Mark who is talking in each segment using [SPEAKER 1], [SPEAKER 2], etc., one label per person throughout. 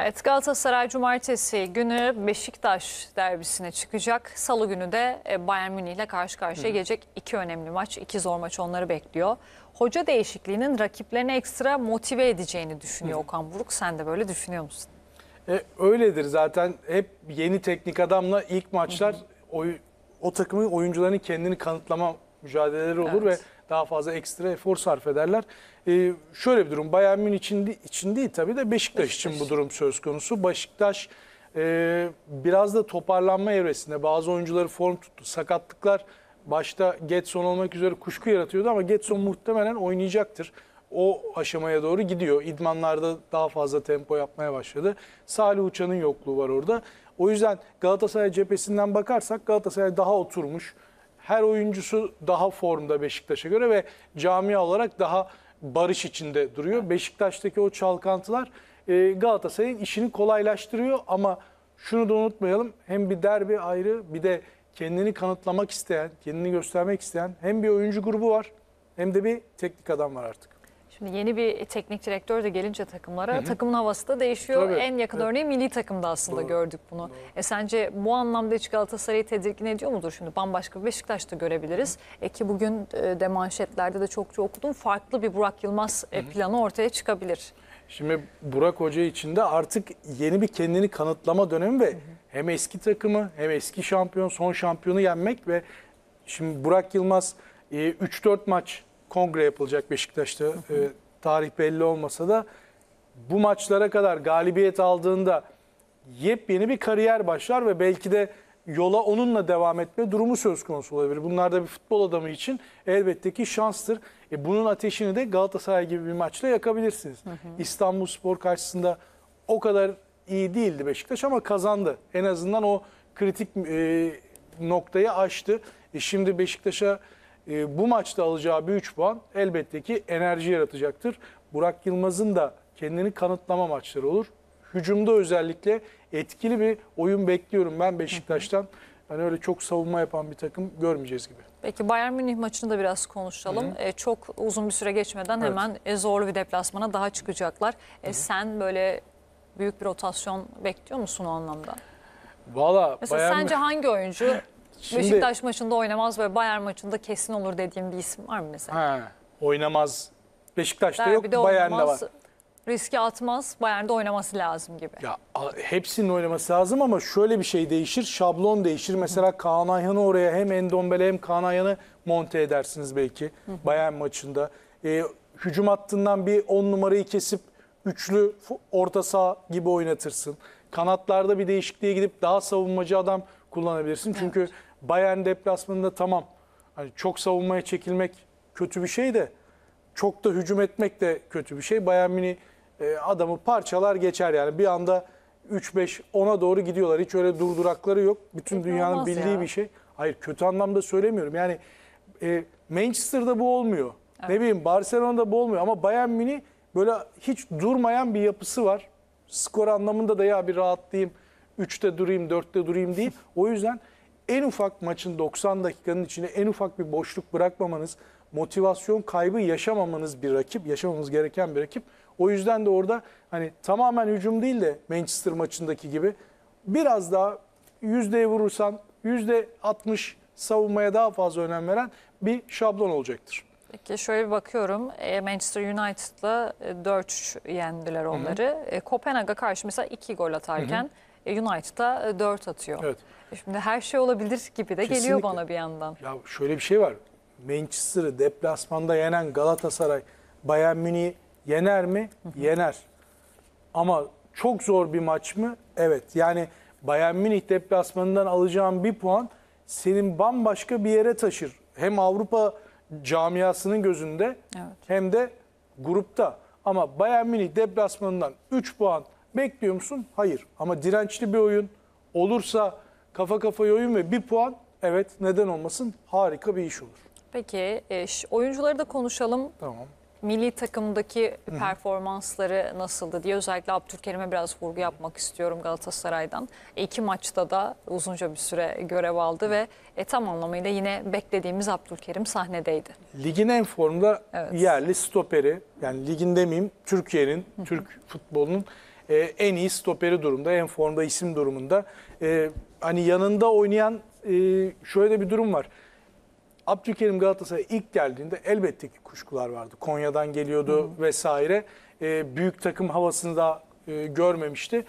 [SPEAKER 1] Evet Galatasaray Cumartesi günü Beşiktaş derbisine çıkacak. Salı günü de e, Bayern Münih ile karşı karşıya gelecek iki önemli maç, iki zor maç onları bekliyor. Hoca değişikliğinin rakiplerini ekstra motive edeceğini düşünüyor Okan Buruk. Sen de böyle düşünüyor
[SPEAKER 2] musun? E, öyledir zaten. Hep yeni teknik adamla ilk maçlar o, o takımın oyuncularının kendini kanıtlama mücadeleleri olur evet. ve daha fazla ekstra efor sarf ederler. Ee, şöyle bir durum Bayern Münih için, değil tabii de Beşiktaş, Beşiktaş için bu durum söz konusu. Beşiktaş e, biraz da toparlanma evresinde bazı oyuncuları form tuttu. Sakatlıklar başta Getson olmak üzere kuşku yaratıyordu ama Getson muhtemelen oynayacaktır. O aşamaya doğru gidiyor. İdmanlarda daha fazla tempo yapmaya başladı. Salih Uçan'ın yokluğu var orada. O yüzden Galatasaray cephesinden bakarsak Galatasaray daha oturmuş her oyuncusu daha formda Beşiktaş'a göre ve camia olarak daha barış içinde duruyor. Beşiktaş'taki o çalkantılar e, Galatasaray'ın işini kolaylaştırıyor ama şunu da unutmayalım. Hem bir derbi ayrı bir de kendini kanıtlamak isteyen, kendini göstermek isteyen hem bir oyuncu grubu var hem de bir teknik adam var artık.
[SPEAKER 1] Şimdi yeni bir teknik direktör de gelince takımlara Hı-hı. takımın havası da değişiyor. Tabii. En yakın evet. örneği milli takımda aslında Doğru. gördük bunu. Doğru. E sence bu anlamda hiç Galatasaray'ı tedirgin ediyor mudur şimdi? Bambaşka bir Beşiktaş'ta görebiliriz. Hı-hı. E ki bugün e, demanşetlerde de çokça okudum. Farklı bir Burak Yılmaz Hı-hı. E, planı ortaya çıkabilir.
[SPEAKER 2] Şimdi Burak Hoca için de artık yeni bir kendini kanıtlama dönemi ve hı hı. hem eski takımı hem eski şampiyon son şampiyonu yenmek ve şimdi Burak Yılmaz 3-4 e, maç kongre yapılacak Beşiktaş'ta. Hı hı. E, tarih belli olmasa da bu maçlara kadar galibiyet aldığında yepyeni bir kariyer başlar ve belki de yola onunla devam etme durumu söz konusu olabilir. Bunlar da bir futbol adamı için elbette ki şanstır. E bunun ateşini de Galatasaray gibi bir maçla yakabilirsiniz. İstanbulspor karşısında o kadar iyi değildi Beşiktaş ama kazandı. En azından o kritik e, noktayı aştı. E şimdi Beşiktaş'a e, bu maçta alacağı bir 3 puan elbette ki enerji yaratacaktır. Burak Yılmaz'ın da kendini kanıtlama maçları olur. Hücumda özellikle etkili bir oyun bekliyorum ben Beşiktaş'tan. Hani öyle çok savunma yapan bir takım görmeyeceğiz gibi.
[SPEAKER 1] Peki Bayern Münih maçını da biraz konuşalım. Hı -hı. E, çok uzun bir süre geçmeden evet. hemen e, zorlu bir deplasmana daha çıkacaklar. E, Hı -hı. sen böyle büyük bir rotasyon bekliyor musun o anlamda?
[SPEAKER 2] Valla Mesela Bayern... sence
[SPEAKER 1] hangi oyuncu Şimdi, Beşiktaş maçında oynamaz ve Bayern maçında kesin olur dediğim bir isim var mı mesela?
[SPEAKER 2] He, oynamaz. Beşiktaş'ta Derbide yok, Bayern'de var.
[SPEAKER 1] Riski atmaz, Bayern'de oynaması lazım gibi. Ya
[SPEAKER 2] hepsinin oynaması lazım ama şöyle bir şey değişir, şablon değişir. Mesela Hı. Kaan Ayhan'ı oraya hem Endombele hem Kaan Ayhan'ı monte edersiniz belki Hı. Bayern maçında. Ee, hücum hattından bir 10 numarayı kesip üçlü orta saha gibi oynatırsın. Kanatlarda bir değişikliğe gidip daha savunmacı adam kullanabilirsin. Çünkü evet. Bayern deplasmanında tamam hani çok savunmaya çekilmek kötü bir şey de çok da hücum etmek de kötü bir şey. Bayern mini e, adamı parçalar geçer yani bir anda 3-5-10'a doğru gidiyorlar. Hiç öyle durdurakları yok. Bütün Peki dünyanın bildiği ya. bir şey. Hayır kötü anlamda söylemiyorum. Yani e, Manchester'da bu olmuyor. Evet. Ne bileyim Barcelona'da bu olmuyor ama Bayern mini böyle hiç durmayan bir yapısı var. Skor anlamında da ya bir rahatlayayım, 3'te durayım, 4'te durayım değil. O yüzden en ufak maçın 90 dakikanın içine en ufak bir boşluk bırakmamanız, motivasyon kaybı yaşamamanız bir rakip, yaşamamız gereken bir rakip. O yüzden de orada hani tamamen hücum değil de Manchester maçındaki gibi biraz daha yüzdeye vurursan yüzde 60 savunmaya daha fazla önem veren bir şablon olacaktır.
[SPEAKER 1] Peki şöyle bir bakıyorum. E, Manchester United'la 4-3 e, yendiler onları. Hı hı. E, Kopenhag'a karşı mesela 2 gol atarken hı hı United'a 4 e, atıyor. Evet. Şimdi her şey olabilir gibi de Kesinlikle. geliyor bana bir yandan. Ya
[SPEAKER 2] şöyle bir şey var. Manchester'ı deplasmanda yenen Galatasaray Bayern Münih yener mi? Yener. Ama çok zor bir maç mı? Evet. Yani Bayern Münih deplasmanından alacağın bir puan senin bambaşka bir yere taşır. Hem Avrupa camiasının gözünde evet. hem de grupta. Ama Bayern Münih deplasmanından 3 puan Bekliyor musun? Hayır. Ama dirençli bir oyun olursa kafa kafaya oyun ve bir puan evet neden olmasın harika bir iş olur.
[SPEAKER 1] Peki eş, oyuncuları da konuşalım. Tamam. Milli takımdaki Hı-hı. performansları nasıldı diye özellikle Abdülkerim'e biraz vurgu yapmak istiyorum Galatasaray'dan. E, iki maçta da uzunca bir süre görev aldı Hı-hı. ve e, tam anlamıyla yine beklediğimiz Abdülkerim sahnedeydi.
[SPEAKER 2] Ligin en formda evet. yerli stoperi yani ligin demeyeyim Türkiye'nin, Türk futbolunun e, en iyi stoperi durumda, en formda isim durumunda. E, hani yanında oynayan e, şöyle bir durum var. Abdülkerim Galatasaray'a ilk geldiğinde elbette ki kuşkular vardı. Konya'dan geliyordu Hı. vesaire. büyük takım havasını da görmemişti.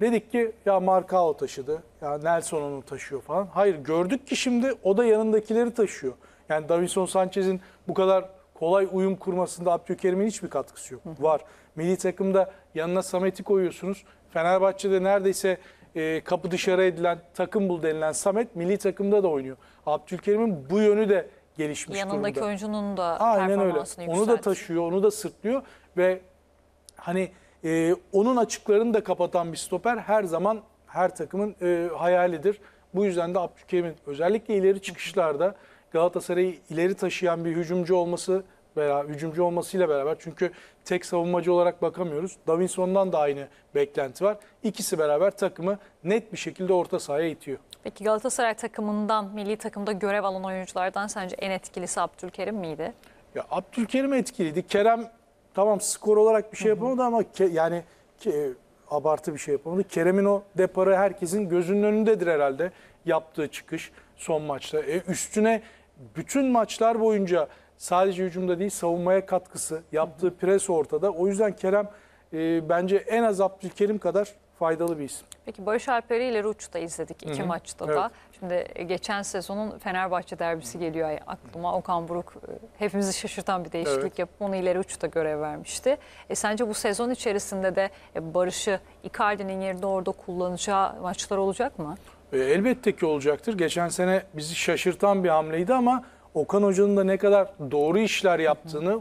[SPEAKER 2] Dedik ki ya Markao taşıdı, ya Nelson onu taşıyor falan. Hayır gördük ki şimdi o da yanındakileri taşıyor. Yani Davinson Sanchez'in bu kadar kolay uyum kurmasında Abdülkerim'in hiçbir katkısı yok. Hı. Var. Milli takımda yanına Samet'i koyuyorsunuz. Fenerbahçe'de neredeyse e, kapı dışarı edilen, takım bul denilen Samet milli takımda da oynuyor. Abdülkerim'in bu yönü de gelişmiş Yanındaki durumda. Yanındaki
[SPEAKER 1] oyuncunun da Aynen öyle. Yükseldi. Onu da
[SPEAKER 2] taşıyor, onu da sırtlıyor ve hani e, onun açıklarını da kapatan bir stoper her zaman her takımın e, hayalidir. Bu yüzden de Abdülkerim'in özellikle ileri çıkışlarda Galatasaray'ı ileri taşıyan bir hücumcu olması beraber, hücumcu olmasıyla beraber çünkü tek savunmacı olarak bakamıyoruz. Davinson'dan da aynı beklenti var. İkisi beraber takımı net bir şekilde orta sahaya itiyor.
[SPEAKER 1] Peki Galatasaray takımından, milli takımda görev alan oyunculardan sence en etkilisi Abdülkerim miydi?
[SPEAKER 2] Ya Abdülkerim etkiliydi. Kerem tamam skor olarak bir şey yapamadı ama ke, yani ke, abartı bir şey yapamadı. Kerem'in o deparı herkesin gözünün önündedir herhalde yaptığı çıkış son maçta. E, üstüne bütün maçlar boyunca sadece hücumda değil savunmaya katkısı, yaptığı pres ortada. O yüzden Kerem e, bence en az Abdülkerim kadar faydalı bir isim.
[SPEAKER 1] Peki Barış Alper'i ile Ruç'ta izledik iki Hı -hı. maçta evet. da. Şimdi e, geçen sezonun Fenerbahçe derbisi geliyor aklıma. Okan Buruk e, hepimizi şaşırtan bir değişiklik evet. yapıp onu ileri uçta görev vermişti. E, sence bu sezon içerisinde de e, Barış'ı Icardi'nin yerinde orada kullanacağı maçlar olacak mı?
[SPEAKER 2] E, elbette ki olacaktır. Geçen sene bizi şaşırtan bir hamleydi ama Okan Hoca'nın da ne kadar doğru işler yaptığını,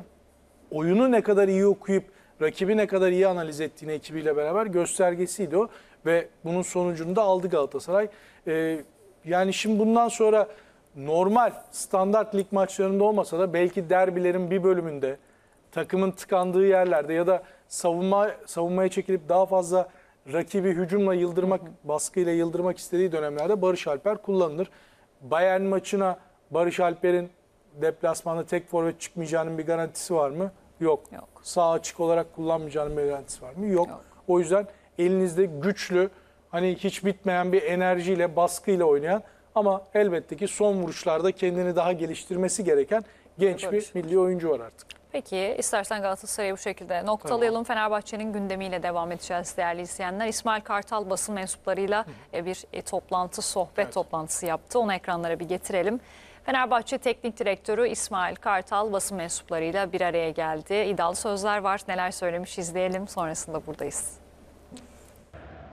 [SPEAKER 2] oyunu ne kadar iyi okuyup rakibi ne kadar iyi analiz ettiğini ekibiyle beraber göstergesiydi o. Ve bunun sonucunu da aldı Galatasaray. E, yani şimdi bundan sonra normal standart lig maçlarında olmasa da belki derbilerin bir bölümünde takımın tıkandığı yerlerde ya da savunma savunmaya çekilip daha fazla rakibi hücumla yıldırmak, baskıyla yıldırmak istediği dönemlerde Barış Alper kullanılır. Bayern maçına Barış Alper'in deplasmanda tek forvet çıkmayacağının bir garantisi var mı? Yok. Yok. Sağ açık olarak kullanmayacağının bir garantisi var mı? Yok. Yok. O yüzden elinizde güçlü, hani hiç bitmeyen bir enerjiyle, baskıyla oynayan ama elbette ki son vuruşlarda kendini daha geliştirmesi gereken genç bir şey. milli oyuncu var artık.
[SPEAKER 1] Peki istersen Galatasaray'ı bu şekilde noktalayalım. Tabii. Fenerbahçe'nin gündemiyle devam edeceğiz değerli izleyenler. İsmail Kartal basın mensuplarıyla Hı. E, bir e, toplantı, sohbet evet. toplantısı yaptı. Onu ekranlara bir getirelim. Fenerbahçe Teknik Direktörü İsmail Kartal basın mensuplarıyla bir araya geldi. İddialı sözler var. Neler söylemiş izleyelim. Sonrasında buradayız.